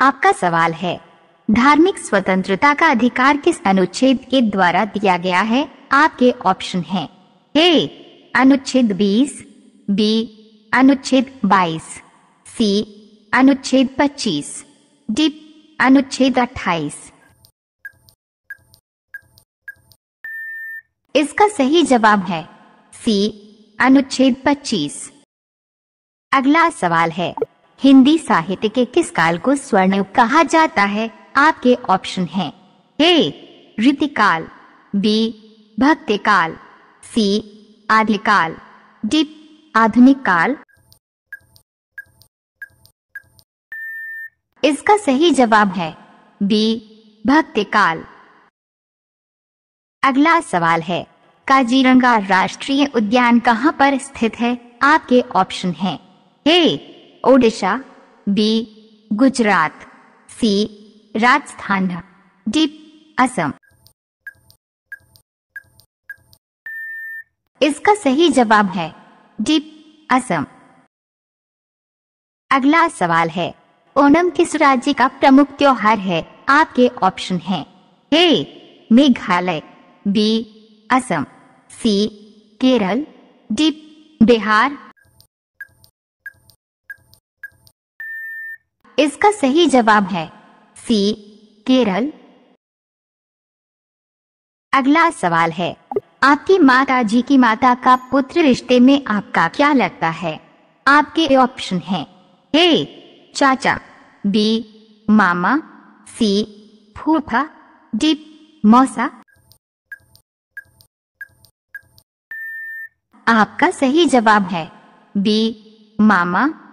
आपका सवाल है धार्मिक स्वतंत्रता का अधिकार किस अनुच्छेद के द्वारा दिया गया है आपके ऑप्शन है ए अनुच्छेद 20, बी अनुच्छेद 22, सी अनुच्छेद 25, डी अनुच्छेद 28। इसका सही जवाब है सी अनुच्छेद 25। अगला सवाल है हिंदी साहित्य के किस काल को स्वर्ण कहा जाता है आपके ऑप्शन हैं ए रीतिकाल बी भक्ति काल सी आदिकाल डी आधुनिक काल इसका सही जवाब है बी भक्ति काल अगला सवाल है काजीरंगा राष्ट्रीय उद्यान कहाँ पर स्थित है आपके ऑप्शन हैं A Odisha B Gujarat C Rajasthan D Assam इसका सही जवाब है डी असम अगला सवाल है ओणम किस राज्य का प्रमुख त्योहार है आपके ऑप्शन है A Meghalaya B Assam C Kerala D Bihar इसका सही जवाब है सी केरल अगला सवाल है आपकी माता जी की माता का पुत्र रिश्ते में आपका क्या लगता है आपके ऑप्शन है ए चाचा बी मामा सी फूफा डी मौसा आपका सही जवाब है बी मामा